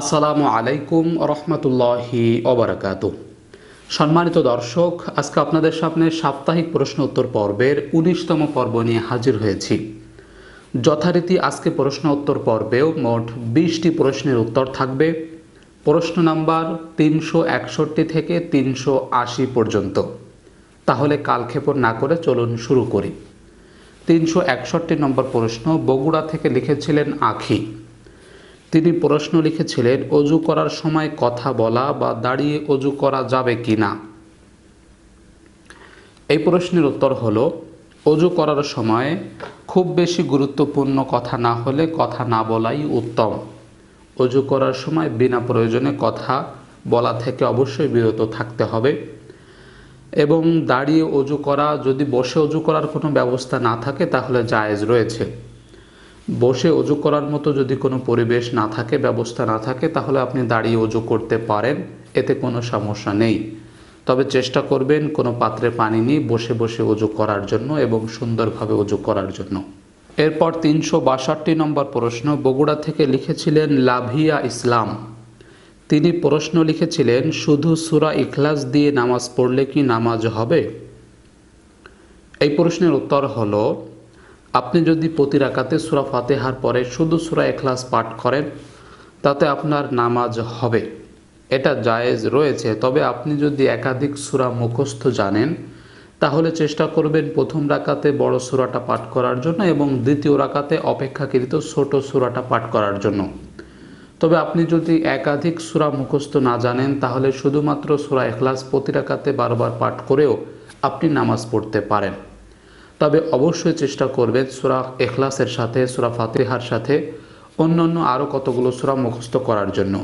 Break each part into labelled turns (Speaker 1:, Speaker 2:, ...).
Speaker 1: আসসালামু আলাইকুম রহমতুল্লাহি অবরাকাত সম্মানিত দর্শক আজকে আপনাদের সামনে সাপ্তাহিক প্রশ্ন উত্তর পর্বের উনিশতম পর্ব নিয়ে হাজির হয়েছি যথারীতি আজকে প্রশ্ন উত্তর পর্বেও মোট বিশটি প্রশ্নের উত্তর থাকবে প্রশ্ন নাম্বার তিনশো একষট্টি থেকে তিনশো আশি পর্যন্ত তাহলে কালক্ষেপণ না করে চলুন শুরু করি তিনশো একষট্টি নম্বর প্রশ্ন বগুড়া থেকে লিখেছিলেন আখি তিনি প্রশ্ন লিখেছিলেন অজু করার সময় কথা বলা বা দাঁড়িয়ে অজু করা যাবে কি না এই প্রশ্নের উত্তর হলো অজু করার সময় খুব বেশি গুরুত্বপূর্ণ কথা না হলে কথা না বলাই উত্তম অজু করার সময় বিনা প্রয়োজনে কথা বলা থেকে অবশ্যই বিরত থাকতে হবে এবং দাঁড়িয়ে অজু করা যদি বসে অজু করার কোনো ব্যবস্থা না থাকে তাহলে জায়েজ রয়েছে বসে অজু করার মতো যদি কোনো পরিবেশ না থাকে ব্যবস্থা না থাকে তাহলে আপনি দাঁড়িয়ে অজু করতে পারেন এতে কোনো সমস্যা নেই তবে চেষ্টা করবেন কোনো পাত্রে পানি নিয়ে বসে বসে অজু করার জন্য এবং সুন্দরভাবে অজু করার জন্য এরপর তিনশো বাষট্টি নম্বর প্রশ্ন বগুড়া থেকে লিখেছিলেন লাভিয়া ইসলাম তিনি প্রশ্ন লিখেছিলেন শুধু সুরা ইখলাস দিয়ে নামাজ পড়লে কি নামাজ হবে এই প্রশ্নের উত্তর হলো আপনি যদি প্রতি রাকাতে সুরা ফাতেহার পরে শুধু সুরা এখলাস পাঠ করেন তাতে আপনার নামাজ হবে এটা জায়েজ রয়েছে তবে আপনি যদি একাধিক সুরা মুখস্থ জানেন তাহলে চেষ্টা করবেন প্রথম রাকাতে বড় সুরাটা পাঠ করার জন্য এবং দ্বিতীয় রাকাতে অপেক্ষাকৃত ছোট সুরাটা পাঠ করার জন্য তবে আপনি যদি একাধিক সুরা মুখস্থ না জানেন তাহলে শুধুমাত্র সুরা এখলাস প্রতি রাকাতে বারবার পাঠ করেও আপনি নামাজ পড়তে পারেন তবে অবশ্যই চেষ্টা করবেন সুরা এখলাসের সাথে সুরা ফাতেহার সাথে অন্য অন্য আরও কতগুলো সুরা মুখস্থ করার জন্য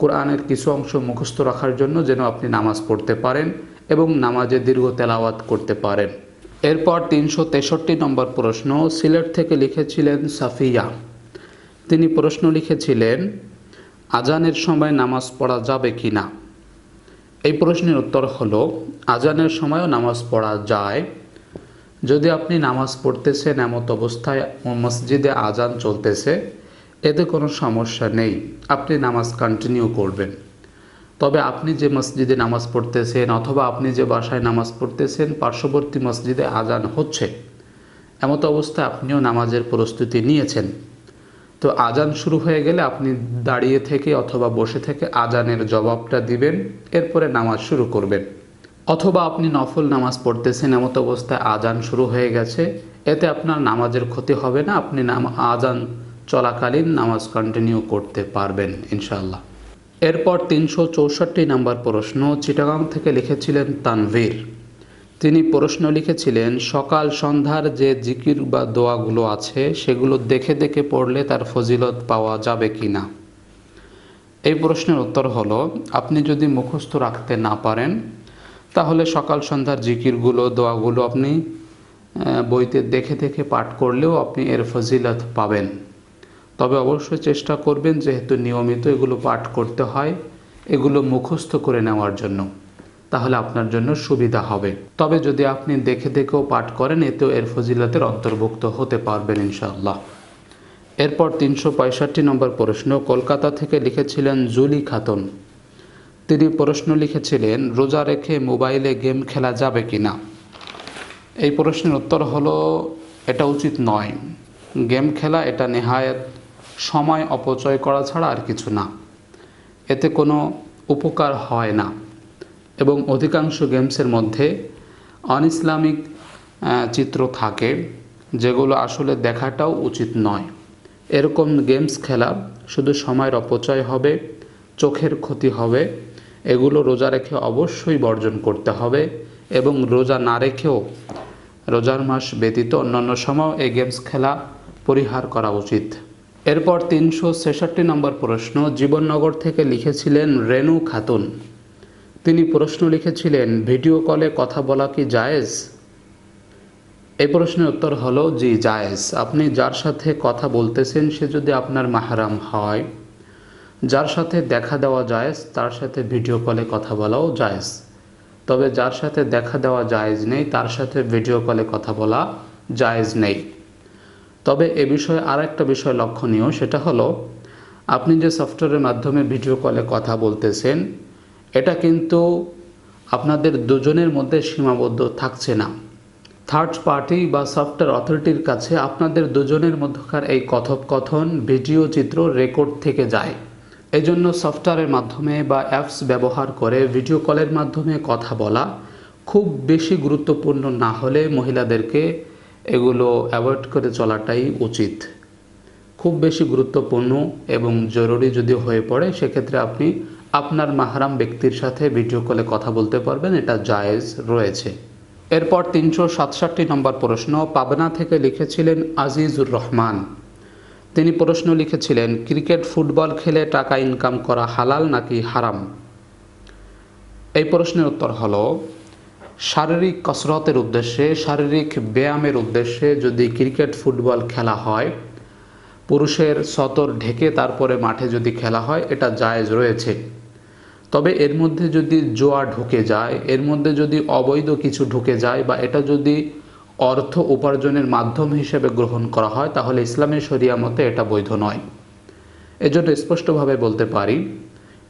Speaker 1: কোরআনের কিছু অংশ মুখস্থ রাখার জন্য যেন আপনি নামাজ পড়তে পারেন এবং নামাজে দীর্ঘ তেলাওয়াত করতে পারেন এরপর তিনশো তেষট্টি নম্বর প্রশ্ন সিলেট থেকে লিখেছিলেন সাফিয়া তিনি প্রশ্ন লিখেছিলেন আজানের সময় নামাজ পড়া যাবে কি না এই প্রশ্নের উত্তর হলো আজানের সময়ও নামাজ পড়া যায় যদি আপনি নামাজ পড়তেছেন এমত অবস্থায় মসজিদে আজান চলতেছে এতে কোনো সমস্যা নেই আপনি নামাজ কন্টিনিউ করবেন তবে আপনি যে মসজিদে নামাজ পড়তেছেন অথবা আপনি যে বাসায় নামাজ পড়তেছেন পার্শ্ববর্তী মসজিদে আজান হচ্ছে এমত অবস্থায় আপনিও নামাজের প্রস্তুতি নিয়েছেন তো আজান শুরু হয়ে গেলে আপনি দাঁড়িয়ে থেকে অথবা বসে থেকে আজানের জবাবটা দিবেন এরপরে নামাজ শুরু করবেন অথবা আপনি নফল নামাজ পড়তেছেন এমত অবস্থায় আজান শুরু হয়ে গেছে এতে আপনার নামাজের ক্ষতি হবে না আপনি নাম আজান চলাকালীন নামাজ কন্টিনিউ করতে পারবেন ইনশাল্লাহ এরপর তিনশো চৌষট্টি নাম্বার প্রশ্ন চিটাগাং থেকে লিখেছিলেন তানভীর তিনি প্রশ্ন লিখেছিলেন সকাল সন্ধ্যার যে জিকির বা দোয়াগুলো আছে সেগুলো দেখে দেখে পড়লে তার ফজিলত পাওয়া যাবে কি না এই প্রশ্নের উত্তর হলো আপনি যদি মুখস্থ রাখতে না পারেন তাহলে সকাল সন্ধ্যার জিকিরগুলো দোয়াগুলো আপনি বইতে দেখে দেখে পাঠ করলেও আপনি এর ফজিলত পাবেন তবে অবশ্যই চেষ্টা করবেন যেহেতু নিয়মিত এগুলো পাঠ করতে হয় এগুলো মুখস্থ করে নেওয়ার জন্য তাহলে আপনার জন্য সুবিধা হবে তবে যদি আপনি দেখে দেখেও পাঠ করেন এতেও এর ফজিলাতের অন্তর্ভুক্ত হতে পারবেন ইনশাআল্লাহ এরপর তিনশো পঁয়ষট্টি নম্বর প্রশ্ন কলকাতা থেকে লিখেছিলেন জুলি খাতুন তিনি প্রশ্ন লিখেছিলেন রোজা রেখে মোবাইলে গেম খেলা যাবে কি না এই প্রশ্নের উত্তর হলো এটা উচিত নয় গেম খেলা এটা নেহায়ত সময় অপচয় করা ছাড়া আর কিছু না এতে কোনো উপকার হয় না এবং অধিকাংশ গেমসের মধ্যে অন ইসলামিক চিত্র থাকে যেগুলো আসলে দেখাটাও উচিত নয় এরকম গেমস খেলা শুধু সময়ের অপচয় হবে চোখের ক্ষতি হবে এগুলো রোজা রেখে অবশ্যই বর্জন করতে হবে এবং রোজা না রেখেও রোজার মাস ব্যতীত অন্যান্য সময় এই গেমস খেলা পরিহার করা উচিত এরপর তিনশো ছেষট্টি নম্বর প্রশ্ন জীবননগর থেকে লিখেছিলেন রেনু খাতুন তিনি প্রশ্ন লিখেছিলেন ভিডিও কলে কথা বলা কি জায়েজ এই প্রশ্নের উত্তর হলো জি জায়েজ আপনি যার সাথে কথা বলতেছেন সে যদি আপনার মাহারাম হয় যার সাথে দেখা দেওয়া জায়েজ তার সাথে ভিডিও কলে কথা বলাও জায়েজ তবে যার সাথে দেখা দেওয়া জায়েজ নেই তার সাথে ভিডিও কলে কথা বলা জায়েজ নেই তবে এ বিষয়ে আর একটা বিষয় লক্ষণীয় সেটা হলো আপনি যে সফটওয়্যারের মাধ্যমে ভিডিও কলে কথা বলতেছেন এটা কিন্তু আপনাদের দুজনের মধ্যে সীমাবদ্ধ থাকছে না থার্ড পার্টি বা সফটওয়্যার অথরিটির কাছে আপনাদের দুজনের মধ্যকার এই কথোপকথন ভিডিও চিত্র রেকর্ড থেকে যায় এই জন্য সফটওয়্যারের মাধ্যমে বা অ্যাপস ব্যবহার করে ভিডিও কলের মাধ্যমে কথা বলা খুব বেশি গুরুত্বপূর্ণ না হলে মহিলাদেরকে এগুলো অ্যাভয়েড করে চলাটাই উচিত খুব বেশি গুরুত্বপূর্ণ এবং জরুরি যদি হয়ে পড়ে সেক্ষেত্রে আপনি আপনার মাহারাম ব্যক্তির সাথে ভিডিও কলে কথা বলতে পারবেন এটা জায়েজ রয়েছে এরপর তিনশো সাতষট্টি নম্বর প্রশ্ন পাবনা থেকে লিখেছিলেন আজিজুর রহমান তিনি প্রশ্ন লিখেছিলেন ক্রিকেট ফুটবল খেলে টাকা ইনকাম করা হালাল নাকি হারাম এই প্রশ্নের উত্তর হলো শারীরিক কসরতের উদ্দেশ্যে শারীরিক ব্যায়ামের উদ্দেশ্যে যদি ক্রিকেট ফুটবল খেলা হয় পুরুষের সতর ঢেকে তারপরে মাঠে যদি খেলা হয় এটা জায়েজ রয়েছে তবে এর মধ্যে যদি জোয়া ঢুকে যায় এর মধ্যে যদি অবৈধ কিছু ঢুকে যায় বা এটা যদি অর্থ উপার্জনের মাধ্যম হিসেবে গ্রহণ করা হয় তাহলে ইসলামের সরিয়া মতে এটা বৈধ নয় এজন্য স্পষ্টভাবে বলতে পারি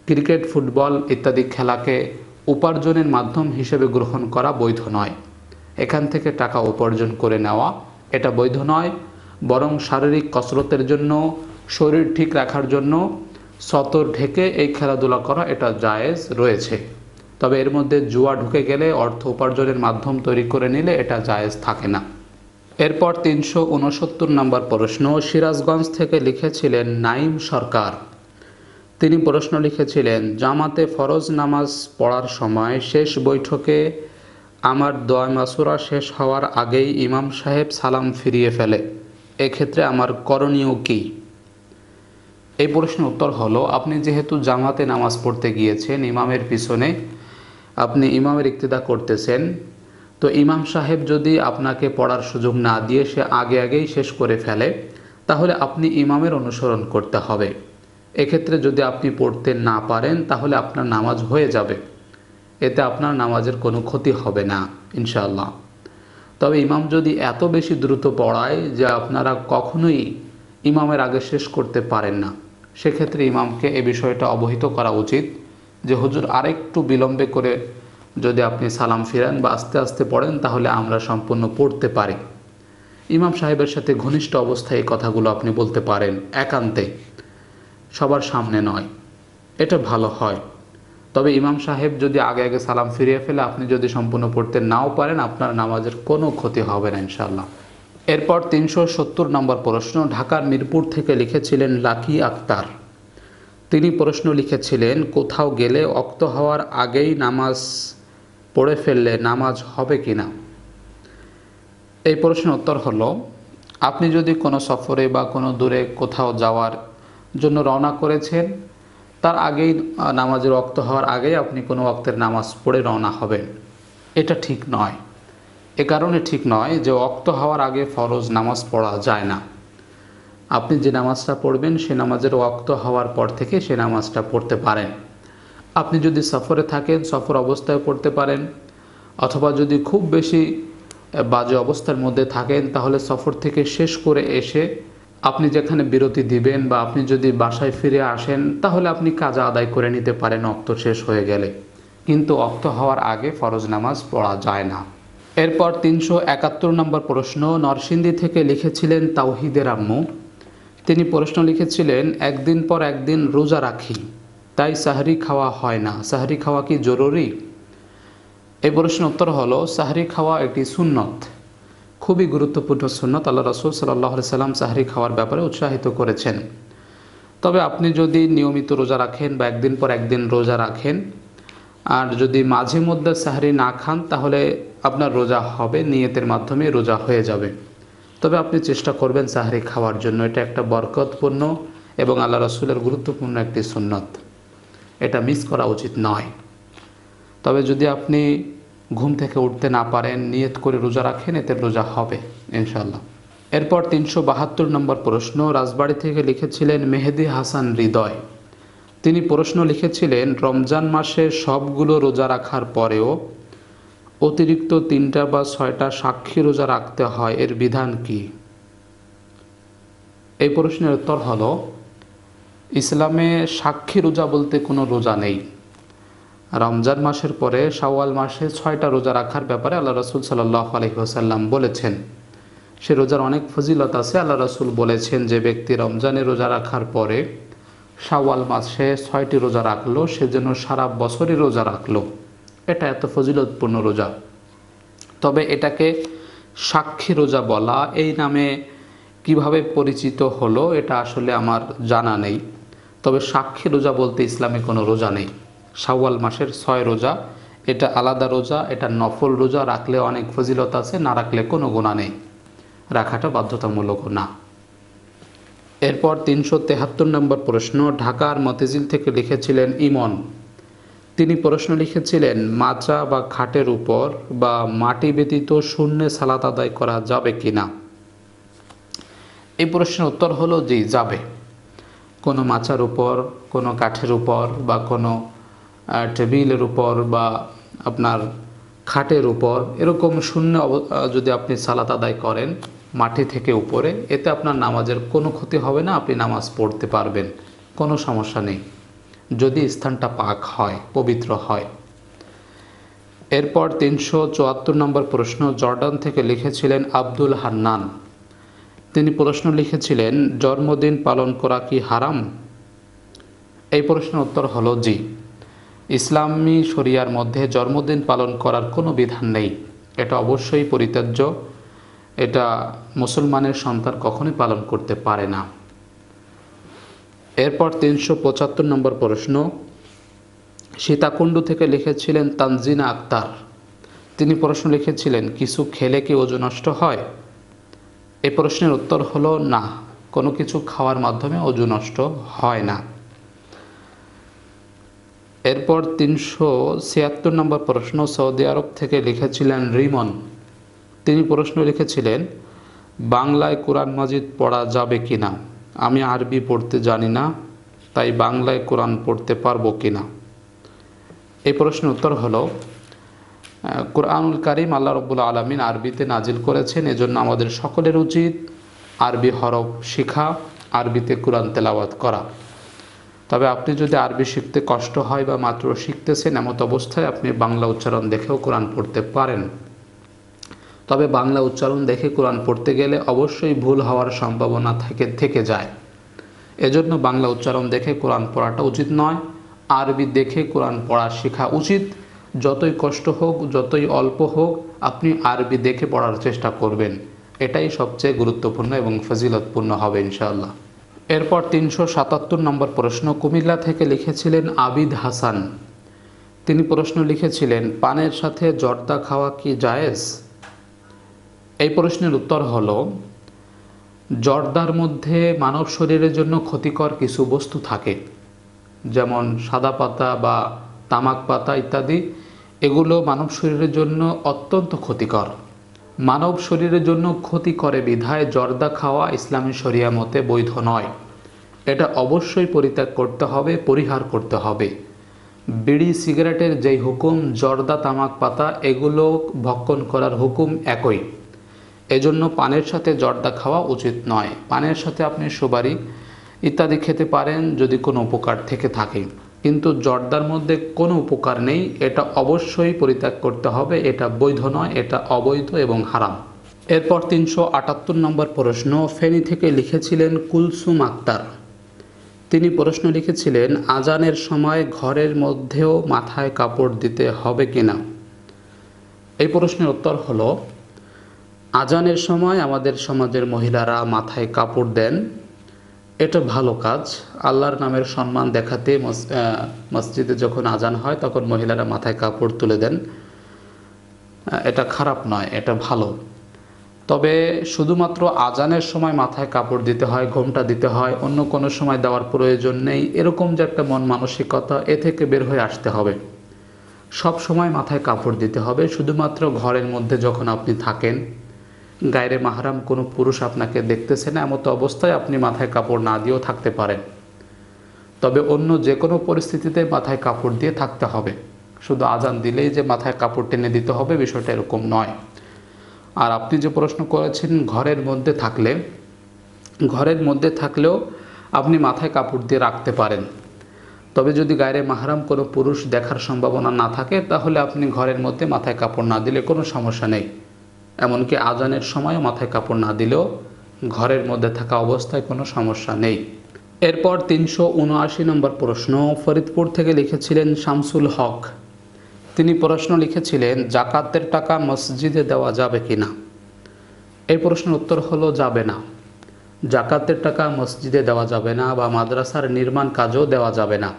Speaker 1: ক্রিকেট ফুটবল ইত্যাদি খেলাকে উপার্জনের মাধ্যম হিসেবে গ্রহণ করা বৈধ নয় এখান থেকে টাকা উপার্জন করে নেওয়া এটা বৈধ নয় বরং শারীরিক কসরতের জন্য শরীর ঠিক রাখার জন্য সতর ঢেকে এই খেলাধুলা করা এটা জায়েজ রয়েছে তবে এর মধ্যে জুয়া ঢুকে গেলে অর্থ উপার্জনের মাধ্যম তৈরি করে নিলে এটা জায়েজ থাকে না এরপর তিনশো উনসত্তর নম্বর প্রশ্ন সিরাজগঞ্জ থেকে লিখেছিলেন নাইম সরকার তিনি প্রশ্ন লিখেছিলেন জামাতে ফরজ নামাজ পড়ার সময় শেষ বৈঠকে আমার দয় মাসুরা শেষ হওয়ার আগেই ইমাম সাহেব সালাম ফিরিয়ে ফেলে এক্ষেত্রে আমার করণীয় কী এই প্রশ্নের উত্তর হলো আপনি যেহেতু জামাতে নামাজ পড়তে গিয়েছেন ইমামের পিছনে আপনি ইমামের ইক্তদা করতেছেন তো ইমাম সাহেব যদি আপনাকে পড়ার সুযোগ না দিয়ে সে আগে আগেই শেষ করে ফেলে তাহলে আপনি ইমামের অনুসরণ করতে হবে এক্ষেত্রে যদি আপনি পড়তে না পারেন তাহলে আপনার নামাজ হয়ে যাবে এতে আপনার নামাজের কোনো ক্ষতি হবে না ইনশাল্লাহ তবে ইমাম যদি এত বেশি দ্রুত পড়ায় যে আপনারা কখনোই ইমামের আগে শেষ করতে পারেন না সেক্ষেত্রে ইমামকে এ বিষয়টা অবহিত করা উচিত যে হুজুর আরেকটু বিলম্বে করে যদি আপনি সালাম ফিরেন বা আস্তে আস্তে পড়েন তাহলে আমরা সম্পূর্ণ পড়তে পারি ইমাম সাহেবের সাথে ঘনিষ্ঠ অবস্থায় এই কথাগুলো আপনি বলতে পারেন একান্তে সবার সামনে নয় এটা ভালো হয় তবে ইমাম সাহেব যদি আগে আগে সালাম ফিরিয়ে ফেলে আপনি যদি সম্পূর্ণ পড়তে নাও পারেন আপনার নামাজের কোনো ক্ষতি হবে না ইনশাল্লাহ এরপর তিনশো সত্তর নম্বর প্রশ্ন ঢাকার মিরপুর থেকে লিখেছিলেন লাকি আক্তার তিনি প্রশ্ন লিখেছিলেন কোথাও গেলে অক্ত হওয়ার আগেই নামাজ পড়ে ফেললে নামাজ হবে কি না এই প্রশ্নের উত্তর হলো আপনি যদি কোনো সফরে বা কোনো দূরে কোথাও যাওয়ার জন্য রওনা করেছেন তার আগেই নামাজের অক্ত হওয়ার আগেই আপনি কোনো অক্তের নামাজ পড়ে রওনা হবেন এটা ঠিক নয় এ কারণে ঠিক নয় যে অক্ত হওয়ার আগে ফরজ নামাজ পড়া যায় না আপনি যে নামাজটা পড়বেন সে নামাজের ওয়াক্ত হওয়ার পর থেকে সে নামাজটা পড়তে পারেন আপনি যদি সফরে থাকেন সফর অবস্থায় পড়তে পারেন অথবা যদি খুব বেশি বাজে অবস্থার মধ্যে থাকেন তাহলে সফর থেকে শেষ করে এসে আপনি যেখানে বিরতি দিবেন বা আপনি যদি বাসায় ফিরে আসেন তাহলে আপনি কাজ আদায় করে নিতে পারেন অক্ত শেষ হয়ে গেলে কিন্তু অক্ত হওয়ার আগে ফরজ নামাজ পড়া যায় না এরপর তিনশো একাত্তর নম্বর প্রশ্ন নরসিংদী থেকে লিখেছিলেন তাওহিদের আম্মু তিনি প্রশ্ন লিখেছিলেন একদিন পর একদিন রোজা রাখি তাই সাহারি খাওয়া হয় না সাহারি খাওয়া কি জরুরি এই প্রশ্ন উত্তর হলো সাহারি খাওয়া একটি সুন্নত খুবই গুরুত্বপূর্ণ সুন্নত আল্লাহ রসুল সাল্লাহ সাল্লাম সাহারি খাওয়ার ব্যাপারে উৎসাহিত করেছেন তবে আপনি যদি নিয়মিত রোজা রাখেন বা একদিন পর একদিন রোজা রাখেন আর যদি মাঝে মধ্যে সাহারি না খান তাহলে আপনার রোজা হবে নিয়তের মাধ্যমে রোজা হয়ে যাবে তবে আপনি চেষ্টা করবেন সাহারি খাওয়ার জন্য এটা একটা বরকতপূর্ণ এবং আল্লাহ রসুলের গুরুত্বপূর্ণ একটি সুন্নত এটা মিস করা উচিত নয় তবে যদি আপনি ঘুম থেকে উঠতে না পারেন নিয়ত করে রোজা রাখেন এতে রোজা হবে ইনশাল্লাহ এরপর তিনশো বাহাত্তর নম্বর প্রশ্ন রাজবাড়ি থেকে লিখেছিলেন মেহেদি হাসান হৃদয় তিনি প্রশ্ন লিখেছিলেন রমজান মাসে সবগুলো রোজা রাখার পরেও অতিরিক্ত তিনটা বা ছয়টা সাক্ষী রোজা রাখতে হয় এর বিধান কি এই প্রশ্নের উত্তর হল ইসলামে সাক্ষী রোজা বলতে কোনো রোজা নেই রমজান মাসের পরে শাওয়াল মাসে ছয়টা রোজা রাখার ব্যাপারে আল্লাহ রসুল সাল্লাহ আলহিহাসাল্লাম বলেছেন সে রোজার অনেক ফজিলত আছে আল্লাহ রসুল বলেছেন যে ব্যক্তি রমজানে রোজা রাখার পরে শাওয়াল মাসে ছয়টি রোজা রাখলো সেজন্য সারা বছরই রোজা রাখলো এটা এত ফজিলতপূর্ণ রোজা তবে এটাকে সাক্ষী রোজা বলা এই নামে কিভাবে পরিচিত হলো এটা আসলে আমার জানা নেই তবে সাক্ষী রোজা বলতে ইসলামে কোনো রোজা নেই সাওয়াল মাসের ছয় রোজা এটা আলাদা রোজা এটা নফল রোজা রাখলে অনেক ফজিলত আছে না রাখলে কোনো গোনা নেই রাখাটা বাধ্যতামূলক না এরপর তিনশো তেহাত্তর নম্বর প্রশ্ন ঢাকার মতিঝিল থেকে লিখেছিলেন ইমন তিনি প্রশ্ন লিখেছিলেন মাচা বা খাটের উপর বা মাটি ব্যতীত শূন্যে সালাত আদায় করা যাবে কি না এই প্রশ্নের উত্তর হলো যে যাবে কোনো মাচার উপর কোনো কাঠের উপর বা কোনো টেবিলের উপর বা আপনার খাটের উপর এরকম শূন্য যদি আপনি সালাত আদায় করেন মাটি থেকে উপরে এতে আপনার নামাজের কোনো ক্ষতি হবে না আপনি নামাজ পড়তে পারবেন কোনো সমস্যা নেই যদি স্থানটা পাক হয় পবিত্র হয় এরপর তিনশো চুয়াত্তর নম্বর প্রশ্ন জর্ডান থেকে লিখেছিলেন আব্দুল হান্নান তিনি প্রশ্ন লিখেছিলেন জন্মদিন পালন করা কি হারাম এই প্রশ্নের উত্তর হল জি ইসলামী শরিয়ার মধ্যে জন্মদিন পালন করার কোনো বিধান নেই এটা অবশ্যই পরিত্যাজ্য এটা মুসলমানের সন্তান কখনোই পালন করতে পারে না এরপর তিনশো পঁচাত্তর নম্বর প্রশ্ন সীতাকুণ্ড থেকে লিখেছিলেন তানজিনা আক্তার তিনি প্রশ্ন লিখেছিলেন কিছু খেলে কি ওজন নষ্ট হয় এ প্রশ্নের উত্তর হলো না কোনো কিছু খাওয়ার মাধ্যমে ওজন নষ্ট হয় না এরপর তিনশো ছিয়াত্তর নম্বর প্রশ্ন সৌদি আরব থেকে লিখেছিলেন রিমন তিনি প্রশ্ন লিখেছিলেন বাংলায় কোরআন মাজিদ পড়া যাবে কি না আমি আরবি পড়তে জানি না তাই বাংলায় কোরআন পড়তে পারবো কি না এই প্রশ্নের উত্তর হলো কোরআনুল করিম আল্লাহ রব্বুল আলমিন আরবিতে নাজিল করেছেন এজন্য আমাদের সকলের উচিত আরবি হরফ শিখা আরবিতে কোরআন তেলাওয়াত করা তবে আপনি যদি আরবি শিখতে কষ্ট হয় বা মাত্র শিখতেছেন এমত অবস্থায় আপনি বাংলা উচ্চারণ দেখেও কোরআন পড়তে পারেন তবে বাংলা উচ্চারণ দেখে কোরআন পড়তে গেলে অবশ্যই ভুল হওয়ার সম্ভাবনা থেকে থেকে যায় এজন্য বাংলা উচ্চারণ দেখে কোরআন পড়াটা উচিত নয় আরবি দেখে কোরআন পড়া শেখা উচিত যতই কষ্ট হোক যতই অল্প হোক আপনি আরবি দেখে পড়ার চেষ্টা করবেন এটাই সবচেয়ে গুরুত্বপূর্ণ এবং ফজিলতপূর্ণ হবে ইনশাআল্লাহ এরপর তিনশো সাতাত্তর নম্বর প্রশ্ন কুমিল্লা থেকে লিখেছিলেন আবিদ হাসান তিনি প্রশ্ন লিখেছিলেন পানের সাথে জর্দা খাওয়া কি জায়েজ এই প্রশ্নের উত্তর হল জর্দার মধ্যে মানব শরীরের জন্য ক্ষতিকর কিছু বস্তু থাকে যেমন সাদা পাতা বা তামাক পাতা ইত্যাদি এগুলো মানব শরীরের জন্য অত্যন্ত ক্ষতিকর মানব শরীরের জন্য ক্ষতি করে বিধায় জর্দা খাওয়া ইসলামী শরিয়া মতে বৈধ নয় এটা অবশ্যই পরিত্যাগ করতে হবে পরিহার করতে হবে বিড়ি সিগারেটের যেই হুকুম জর্দা তামাক পাতা এগুলো ভক্ষণ করার হুকুম একই এজন্য পানের সাথে জর্দা খাওয়া উচিত নয় পানের সাথে আপনি সুবারি ইত্যাদি খেতে পারেন যদি কোনো উপকার থেকে থাকে কিন্তু জর্দার মধ্যে কোনো উপকার নেই এটা অবশ্যই পরিত্যাগ করতে হবে এটা বৈধ নয় এটা অবৈধ এবং হারাম এরপর তিনশো আটাত্তর নম্বর প্রশ্ন ফেনি থেকে লিখেছিলেন কুলসুম আক্তার তিনি প্রশ্ন লিখেছিলেন আজানের সময় ঘরের মধ্যেও মাথায় কাপড় দিতে হবে কিনা এই প্রশ্নের উত্তর হলো আজানের সময় আমাদের সমাজের মহিলারা মাথায় কাপড় দেন এটা ভালো কাজ আল্লাহর নামের সম্মান দেখাতে মসজিদে যখন আজান হয় তখন মহিলারা মাথায় কাপড় তুলে দেন এটা খারাপ নয় এটা ভালো তবে শুধুমাত্র আজানের সময় মাথায় কাপড় দিতে হয় ঘোমটা দিতে হয় অন্য কোনো সময় দেওয়ার প্রয়োজন নেই এরকম যে একটা মন মানসিকতা এ থেকে বের হয়ে আসতে হবে সব সময় মাথায় কাপড় দিতে হবে শুধুমাত্র ঘরের মধ্যে যখন আপনি থাকেন গায়রে মাহারাম কোনো পুরুষ আপনাকে দেখতেছে না এমতো অবস্থায় আপনি মাথায় কাপড় না দিয়েও থাকতে পারেন তবে অন্য যে কোনো পরিস্থিতিতে মাথায় কাপড় দিয়ে থাকতে হবে শুধু আজান দিলেই যে মাথায় কাপড় টেনে দিতে হবে বিষয়টা এরকম নয় আর আপনি যে প্রশ্ন করেছেন ঘরের মধ্যে থাকলে ঘরের মধ্যে থাকলেও আপনি মাথায় কাপড় দিয়ে রাখতে পারেন তবে যদি গায়ে মাহারাম কোনো পুরুষ দেখার সম্ভাবনা না থাকে তাহলে আপনি ঘরের মধ্যে মাথায় কাপড় না দিলে কোনো সমস্যা নেই এমনকি আজানের সময় মাথায় কাপড় না দিলেও ঘরের মধ্যে থাকা অবস্থায় কোনো সমস্যা নেই এরপর তিনশো উনআশি নম্বর প্রশ্ন ফরিদপুর থেকে লিখেছিলেন শামসুল হক তিনি প্রশ্ন লিখেছিলেন জাকাতের টাকা মসজিদে দেওয়া যাবে কি না এই প্রশ্নের উত্তর হলো যাবে না জাকাতের টাকা মসজিদে দেওয়া যাবে না বা মাদ্রাসার নির্মাণ কাজও দেওয়া যাবে না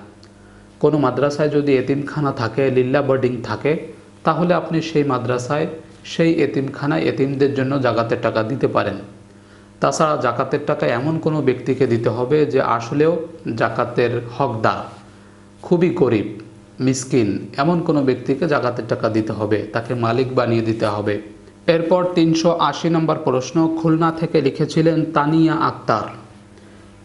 Speaker 1: কোনো মাদ্রাসায় যদি এতিমখানা থাকে লিল্লা বোর্ডিং থাকে তাহলে আপনি সেই মাদ্রাসায় সেই এতিমখানায় এতিমদের জন্য জাকাতের টাকা দিতে পারেন তাছাড়া জাকাতের টাকা এমন কোনো ব্যক্তিকে দিতে হবে যে আসলেও জাকাতের হকদার খুবই গরিব মিসকিন এমন কোনো ব্যক্তিকে জাকাতের টাকা দিতে হবে তাকে মালিক বানিয়ে দিতে হবে এরপর তিনশো আশি নম্বর প্রশ্ন খুলনা থেকে লিখেছিলেন তানিয়া আক্তার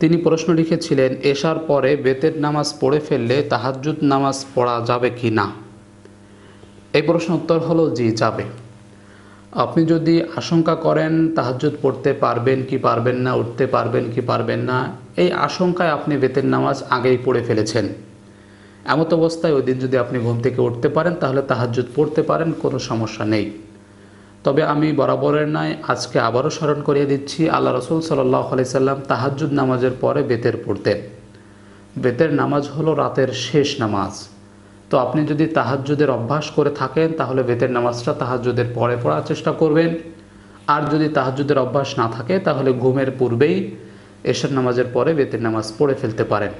Speaker 1: তিনি প্রশ্ন লিখেছিলেন এসার পরে বেতের নামাজ পড়ে ফেললে তাহাজুদ নামাজ পড়া যাবে কি না এই প্রশ্ন উত্তর হলো জি যাবে আপনি যদি আশঙ্কা করেন তাহাজুদ পড়তে পারবেন কি পারবেন না উঠতে পারবেন কি পারবেন না এই আশঙ্কায় আপনি বেতের নামাজ আগেই পড়ে ফেলেছেন এমত অবস্থায় ওই দিন যদি আপনি ঘুম থেকে উঠতে পারেন তাহলে তাহাজুদ পড়তে পারেন কোনো সমস্যা নেই তবে আমি বরাবরের ন্যায় আজকে আবারও স্মরণ করিয়ে দিচ্ছি আল্লাহ রসুল সাল্লাহ সাল্লাম তাহাজুদ নামাজের পরে বেতের পড়তেন বেতের নামাজ হলো রাতের শেষ নামাজ তো আপনি যদি তাহাজুদের অভ্যাস করে থাকেন তাহলে বেতের নামাজটা তাহাজুদের পরে পড়ার চেষ্টা করবেন আর যদি তাহাজুদের অভ্যাস না থাকে তাহলে ঘুমের পূর্বেই এসের নামাজের পরে বেতের নামাজ পড়ে ফেলতে পারেন